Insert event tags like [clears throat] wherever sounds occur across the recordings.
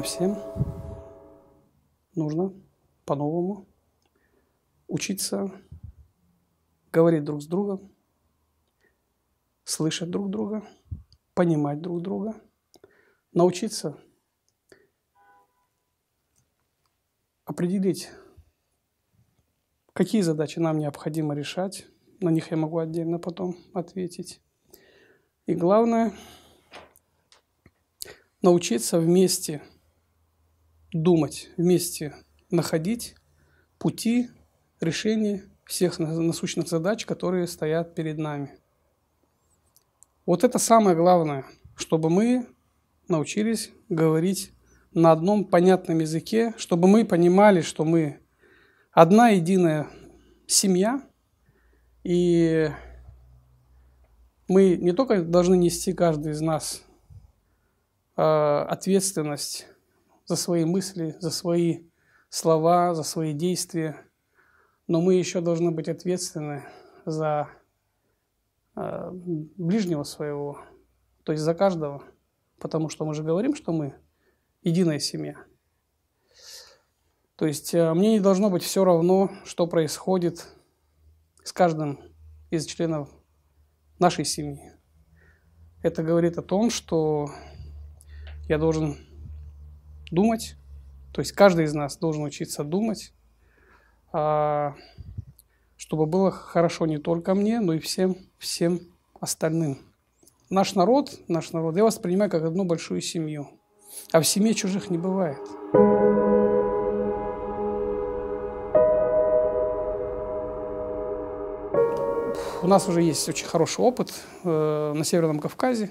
нам всем нужно по-новому учиться говорить друг с другом, слышать друг друга, понимать друг друга, научиться определить, какие задачи нам необходимо решать. На них я могу отдельно потом ответить. И главное, научиться вместе думать вместе, находить пути решения всех насущных задач, которые стоят перед нами. Вот это самое главное, чтобы мы научились говорить на одном понятном языке, чтобы мы понимали, что мы одна единая семья, и мы не только должны нести каждый из нас а, ответственность за свои мысли, за свои слова, за свои действия, но мы еще должны быть ответственны за э, ближнего своего, то есть за каждого, потому что мы же говорим, что мы единая семья. То есть э, мне не должно быть все равно, что происходит с каждым из членов нашей семьи. Это говорит о том, что я должен думать. То есть каждый из нас должен учиться думать, а, чтобы было хорошо не только мне, но и всем, всем остальным. Наш народ, наш народ, я воспринимаю как одну большую семью. А в семье чужих не бывает. У нас уже есть очень хороший опыт э, на Северном Кавказе.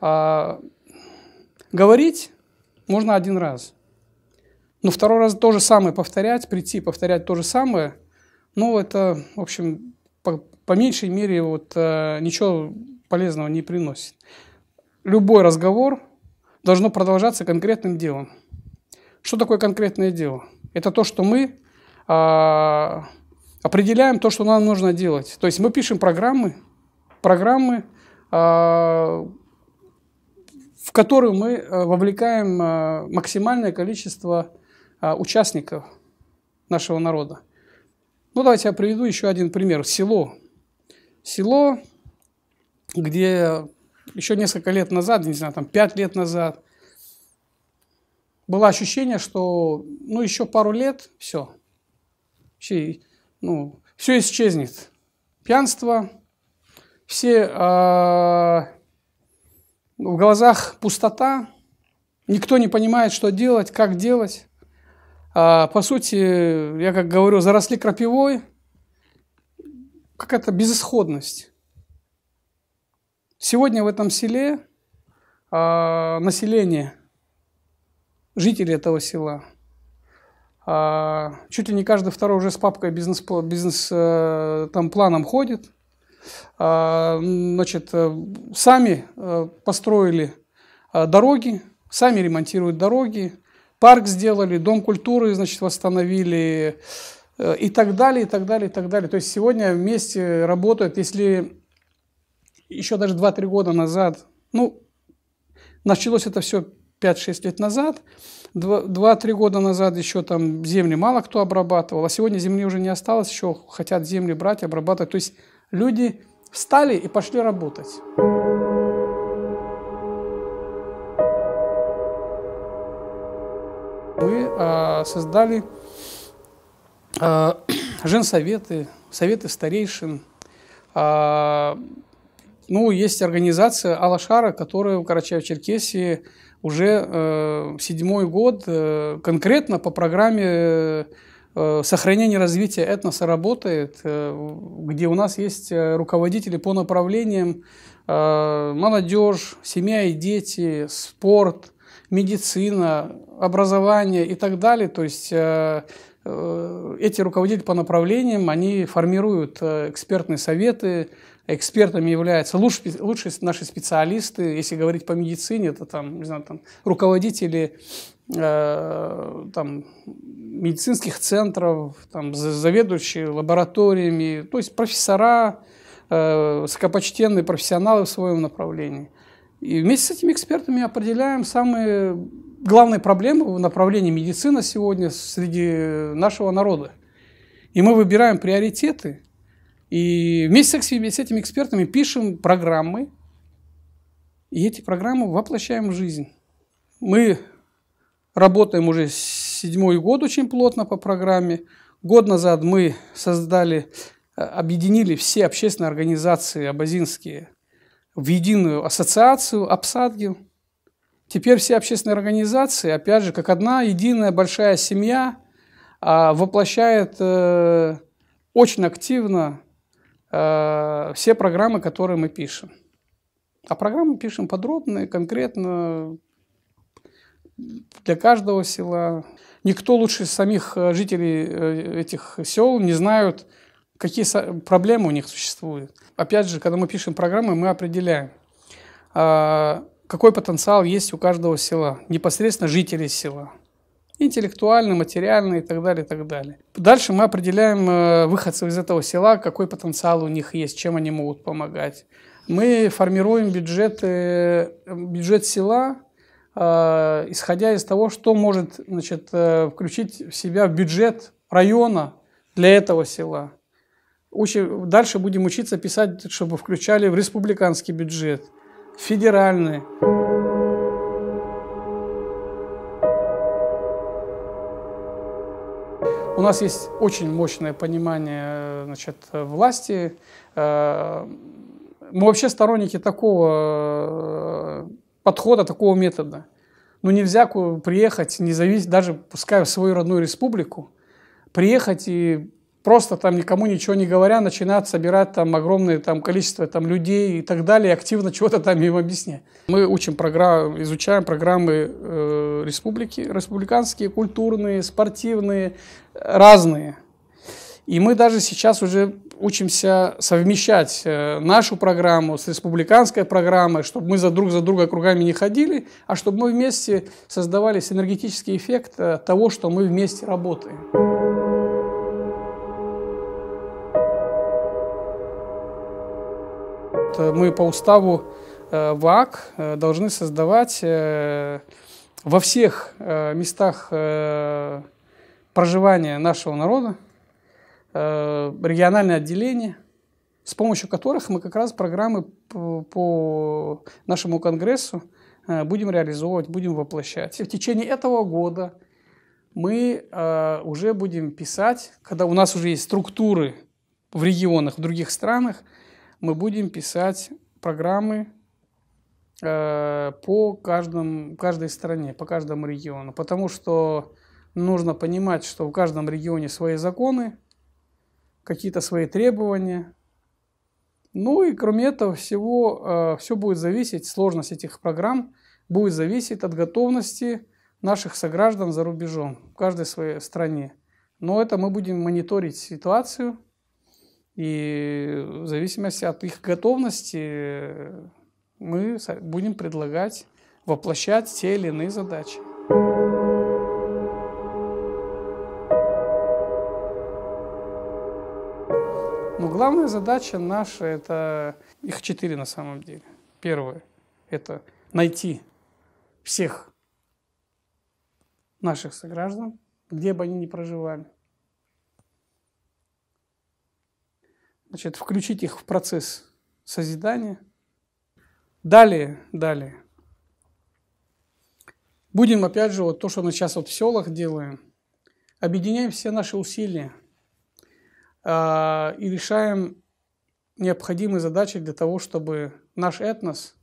А, говорить можно один раз. Но второй раз то же самое повторять, прийти повторять то же самое, ну, это, в общем, по, по меньшей мере вот, э, ничего полезного не приносит. Любой разговор должно продолжаться конкретным делом. Что такое конкретное дело? Это то, что мы э, определяем то, что нам нужно делать. То есть мы пишем программы, программы, э, в которую мы э, вовлекаем э, максимальное количество э, участников нашего народа. Ну, давайте я приведу еще один пример. Село. Село, где еще несколько лет назад, не знаю, там пять лет назад, было ощущение, что ну еще пару лет, все. Вообще, ну, все исчезнет. Пьянство, все э, в глазах пустота, никто не понимает, что делать, как делать. А, по сути, я как говорю, заросли крапивой, какая-то безысходность. Сегодня в этом селе а, население, жители этого села, а, чуть ли не каждый второй уже с папкой бизнес, бизнес э, планом ходит, а, значит, э, сами э, построили э, дороги, сами ремонтируют дороги, парк сделали, дом культуры, значит, восстановили и так далее, и так далее, и так далее. То есть сегодня вместе работают, если еще даже 2-3 года назад, ну, началось это все 5-6 лет назад, 2-3 года назад еще там земли мало кто обрабатывал, а сегодня земли уже не осталось, еще хотят земли брать, обрабатывать. То есть Люди встали и пошли работать. Мы э, создали э, [clears throat] женсоветы, советы старейшин. Э, ну, есть организация Алашара, которая в Карачаево-Черкесии уже э, седьмой год э, конкретно по программе э, Э, сохранение развития этноса работает, э, где у нас есть э, руководители по направлениям молодежь, семья и дети, спорт, медицина, образование и так далее. То есть эти руководители по направлениям, они формируют экспертные советы, экспертами являются лучшие, лучшие наши специалисты, если говорить по медицине, это там, не знаю, там руководители Э, там, медицинских центров, там, заведующие лабораториями, то есть профессора, э, высокопочтенные профессионалы в своем направлении. И вместе с этими экспертами определяем самые главные проблемы в направлении медицины сегодня среди нашего народа. И мы выбираем приоритеты, и вместе с этими экспертами пишем программы, и эти программы воплощаем в жизнь. Мы Работаем уже седьмой год очень плотно по программе. Год назад мы создали, э, объединили все общественные организации абазинские в единую ассоциацию обсадги. Теперь все общественные организации, опять же, как одна единая большая семья, а, воплощает э, очень активно э, все программы, которые мы пишем. А программы пишем подробно конкретно для каждого села. Никто лучше самих э, жителей э, этих сел не знают, какие проблемы у них существуют. Опять же, когда мы пишем программы, мы определяем, а, какой потенциал есть у каждого села, непосредственно жителей села. Интеллектуальный, материальный и так далее, и так далее. Дальше мы определяем э, выходцев из этого села, какой потенциал у них есть, чем они могут помогать. Мы формируем бюджеты бюджет села Э, исходя из того, что может значит, э, включить в себя бюджет района для этого села. Учим, дальше будем учиться писать, чтобы включали в республиканский бюджет, федеральный. У нас есть очень мощное понимание значит, власти. Э, мы вообще сторонники такого подхода такого метода. Ну нельзя приехать, не зависеть, даже пускай в свою родную республику, приехать и просто там никому ничего не говоря, начинают собирать там огромное там, количество там, людей и так далее, и активно [laughs] чего-то там им объяснять. Мы учим программы, изучаем программы э, республики, республиканские, культурные, спортивные, разные. И мы даже сейчас уже учимся совмещать э, нашу программу с республиканской программой, чтобы мы за друг за друга кругами не ходили, а чтобы мы вместе создавали синергетический эффект э, того, что мы вместе работаем. Мы по уставу э, ВАК должны создавать во всех местах проживания нашего народа Э, региональные отделения, с помощью которых мы как раз программы по нашему конгрессу э, будем реализовывать, будем воплощать. В течение этого года мы э, уже будем писать, когда у нас уже есть структуры в регионах, в других странах, мы будем писать программы по каждому, каждой стране, по каждому региону. Потому что нужно понимать, что в каждом регионе свои законы, какие-то свои требования. Ну и кроме этого всего, э, все будет зависеть, сложность этих программ будет зависеть от готовности наших сограждан за рубежом, в каждой своей стране. Но это мы будем мониторить ситуацию, и в зависимости от их готовности э, мы будем предлагать воплощать те или иные задачи. главная задача наша – это их четыре на самом деле. Первое – это найти всех наших сограждан, где бы они ни проживали. Значит, включить их в процесс созидания. Далее, далее. Будем, опять же, вот то, что мы сейчас вот в селах делаем, объединяем все наши усилия – а, и решаем необходимые задачи для того, чтобы наш этнос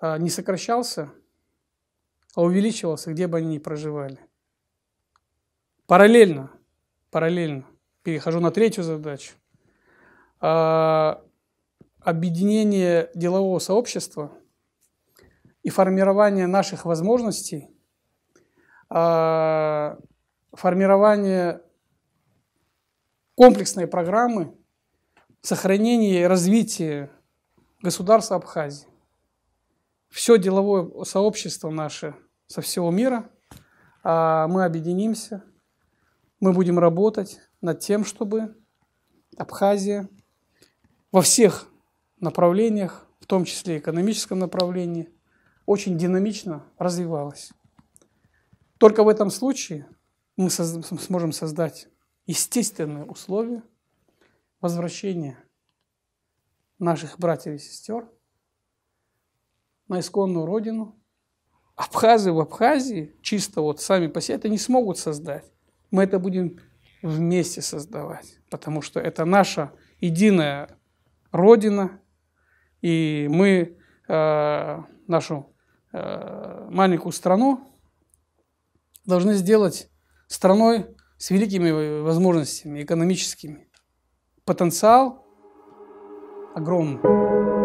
а, не сокращался, а увеличивался, где бы они ни проживали. Параллельно, параллельно, перехожу на третью задачу. А, объединение делового сообщества и формирование наших возможностей, формирование комплексной программы сохранения и развития государства Абхазии. Все деловое сообщество наше со всего мира, а мы объединимся, мы будем работать над тем, чтобы Абхазия во всех направлениях, в том числе экономическом направлении, очень динамично развивалась. Только в этом случае мы сможем создать естественное условие возвращения наших братьев и сестер на исконную родину. Абхазы в Абхазии чисто вот сами по себе это не смогут создать. Мы это будем вместе создавать, потому что это наша единая родина, и мы э, нашу э, маленькую страну должны сделать страной с великими э, возможностями экономическими. Потенциал огромный.